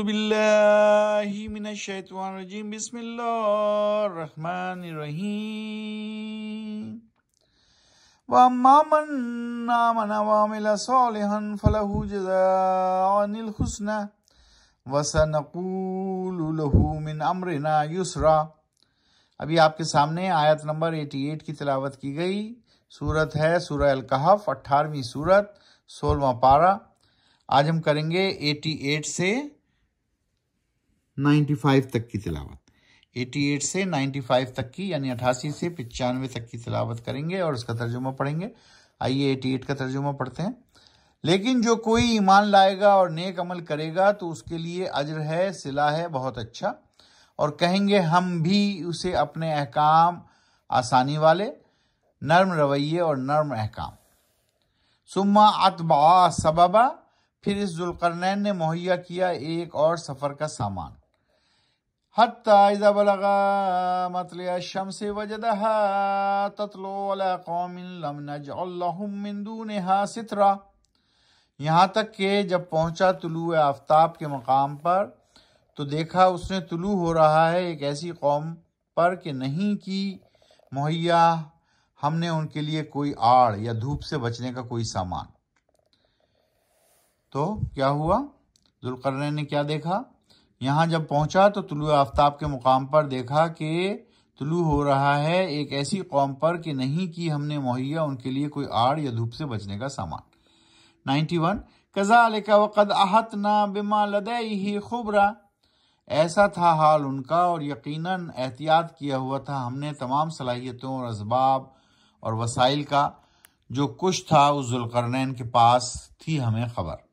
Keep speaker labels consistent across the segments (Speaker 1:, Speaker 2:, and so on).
Speaker 1: युसरा अभी आपके सामने आयत नंबर 88 की तिलावत की गई सूरत है सूरह अल कहफ सूरत सोलवा पारा आज हम करेंगे 88 से 95 तक की तिलावत 88 से 95 तक की यानी अठासी से पचानवे तक की तिलावत करेंगे और उसका तर्जुमा पढ़ेंगे आइए 88 का तर्जुमा पढ़ते हैं लेकिन जो कोई ईमान लाएगा और नेक अमल करेगा तो उसके लिए अजर है सिला है बहुत अच्छा और कहेंगे हम भी उसे अपने अहकाम आसानी वाले नर्म रवैये और नर्म अहकाम सुम्मा अतबा सबबा फिर इस जुलकरनैन ने मुहैया किया एक और सफ़र का सामान حتى إذا بلغ مطلع الشمس وجدها تطلع على قوم لم نجعل لهم من دونها سترا यहाँ तक के जब पहुंचा तुलु आफ्ताब के मकाम पर तो देखा उसने तुलु हो रहा है एक ऐसी कौम पर कि नहीं की मुहैया हमने उनके लिए कोई आड़ या धूप से बचने का कोई सामान तो क्या हुआ दुलकर ने क्या देखा यहाँ जब पहुंचा तो तुलु आफ्ताब के मुकाम पर देखा कि तुलु हो रहा है एक ऐसी कौम पर कि नहीं कि हमने मुहैया उनके लिए कोई आड़ या धूप से बचने का सामान नाइन्टी वन कजा लिखा वक़द आहत ना बिमा लदई खुबरा ऐसा था हाल उनका और यकीनन एहतियात किया हुआ था हमने तमाम सलाहियतों और इसबाब और वसाइल का जो कुछ था उस जुलकरनैन के पास थी हमें खबर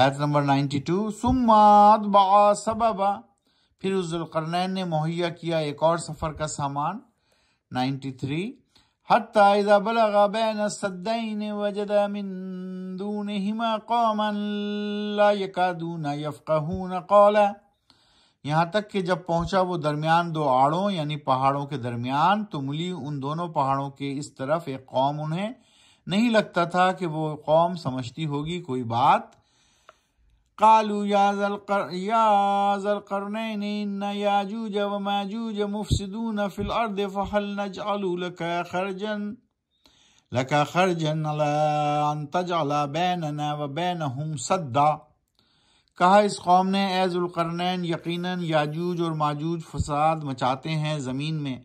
Speaker 1: आयत नंबर 92 टू बा सबबा फिर उस ने मुहैया किया एक और सफ़र का सामान 93 हत्ता बलगा बैन वजद कौमन यहाँ तक कि जब पहुंचा वो दरमियान दो आड़ों यानी पहाड़ों के दरमियान तो मिली उन दोनों पहाड़ों के इस तरफ एक कौम उन्हें नहीं लगता था कि वो कौम समझती होगी कोई बात قالوا يا ذا القر... يا ذا القرنين إن ياجوج وماجوج مفسدون في الأرض فهل نجعل لك خرجا لك خرجا على أن تجعل بيننا وبينهم سدا कहा इस कौम ने ऐजुलकरनैन यकीनन याजूज और माजूज फसाद मचाते हैं ज़मीन में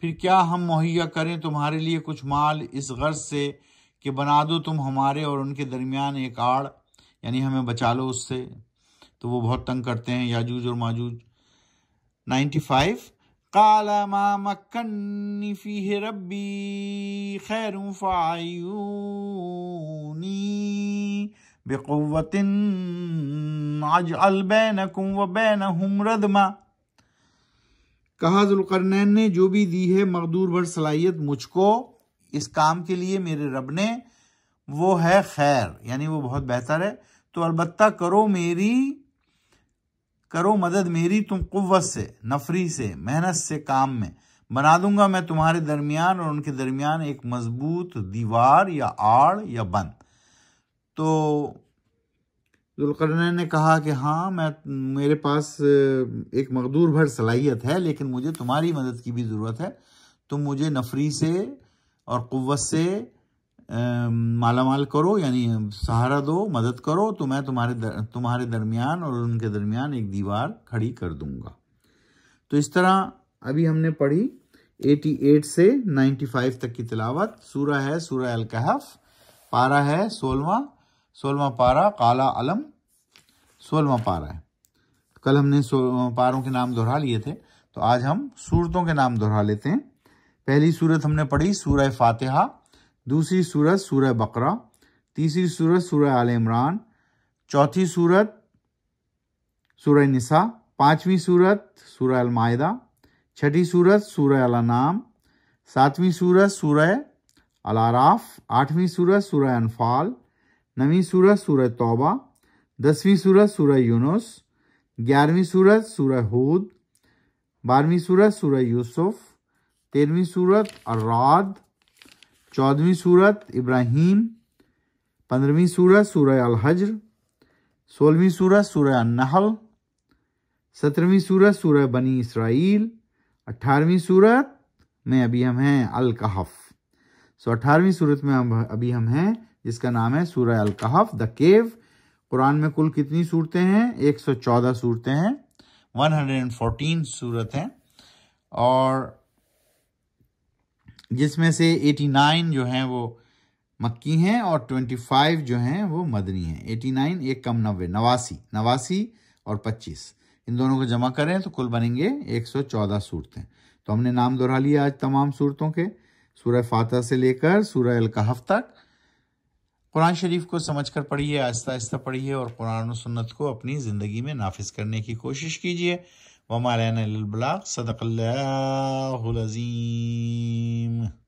Speaker 1: फिर क्या हम मुहैया करें तुम्हारे लिए कुछ माल इस गर्ज से कि बना दो तुम हमारे और उनके दरमियान एक आड़ यानी हमें बचा लो उससे तो वो बहुत तंग करते हैं याजूज और माजूज 95 फाइव काला मा मक्कन्नी फी रब्बी खैर फायूनी बेकुवतिन आज हम रदमा कहा जुलकरनैन ने जो भी दी है मकदूर भर सलाहियत मुझको इस काम के लिए मेरे रब ने वो है खैर यानी वो बहुत बेहतर है तो अलबत् करो मेरी करो मदद मेरी तुम कुत से नफरी से मेहनत से काम में बना दूंगा मैं तुम्हारे दरमियान और उनके दरमियान एक मजबूत दीवार या आड़ या बंद तो जुलकरन ने कहा कि हाँ मैं मेरे पास एक मकदूर भर सलाहियत है लेकिन मुझे तुम्हारी मदद की भी ज़रूरत है तुम मुझे नफरी से और कुत से मालामाल करो यानी सहारा दो मदद करो तो मैं तुम्हारे दर, तुम्हारे दरमियान और उनके दरमियान एक दीवार खड़ी कर दूंगा तो इस तरह अभी हमने पढ़ी 88 से 95 तक की तिलावत सूरा है सूरा अल कहफ पारा है सोलवा सोलवा पारा काला अलम सोलवा पारा है कल हमने पारों के नाम दोहरा लिए थे तो आज हम सूरतों के नाम दोहरा लेते हैं पहली सूरत हमने पढ़ी सूरह फातिहा दूसरी सूरत सूरह बकरा तीसरी सूरत सूरह आल इमरान चौथी सूरत सूरह निसा पांचवी सूरत सूरह अलमायदा छठी सूरत सूरह अलानाम सातवीं सूरत सूरह अलाराफ आठवीं सूरत सूरह अनफाल नवीं सूरत सूरह तौबा दसवीं सूरत सूरह यूनुस ग्यारहवीं सूरत सूरह हूद बारहवीं सूरत सूरह यूसुफ तेरहवीं सूरत अर्राद चौदहवीं सूरत इब्राहिम पंद्रहवीं सूरत सूरह अल हजर सोलहवीं सूरत सूरह नहल सत्रहवीं सूरत सूरह बनी इसराइल अट्ठारहवीं सूरत में अभी हम हैं अल कहफ सो अठारहवीं सूरत में हम अभी हम हैं जिसका नाम है सूरह अल कहफ द केव कुरान में कुल कितनी सूरतें हैं 114 सूरतें हैं 114 सूरत हैं और जिसमें से 89 जो हैं वो मक्की हैं और 25 जो हैं वो मदनी हैं 89 एक कम नब्बे नवासी नवासी और 25 इन दोनों को जमा करें तो कुल बनेंगे 114 सूरतें तो हमने नाम दोहरा लिया आज तमाम सूरतों के सूर्य फातह से लेकर सूर्य अलकहफ तक कुरान शरीफ को समझ कर पढ़िए आहिस्ता आहिस्ता पढ़िए और कुरान सन्नत सुन्नत को अपनी ज़िंदगी में नाफिज करने की कोशिश कीजिए وما علينا إلا البلاغ صدق الله العظيم